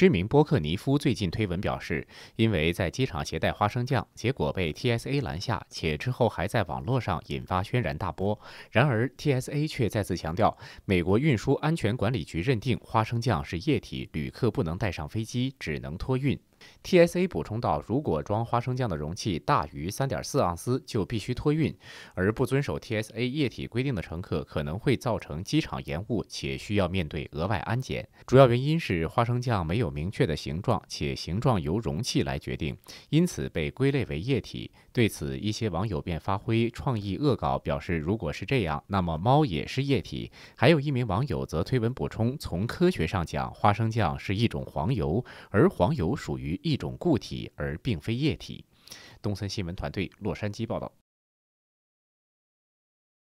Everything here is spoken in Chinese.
知名波克尼夫最近推文表示，因为在机场携带花生酱，结果被 TSA 拦下，且之后还在网络上引发轩然大波。然而，TSA 却再次强调，美国运输安全管理局认定花生酱是液体，旅客不能带上飞机，只能托运。TSA 补充道，如果装花生酱的容器大于三点四盎司，就必须托运。而不遵守 TSA 液体规定的乘客可能会造成机场延误，且需要面对额外安检。主要原因是花生酱没有明确的形状，且形状由容器来决定，因此被归类为液体。对此，一些网友便发挥创意恶搞，表示如果是这样，那么猫也是液体。还有一名网友则推文补充，从科学上讲，花生酱是一种黄油，而黄油属于。于一种固体，而并非液体。东森新闻团队洛杉矶报道。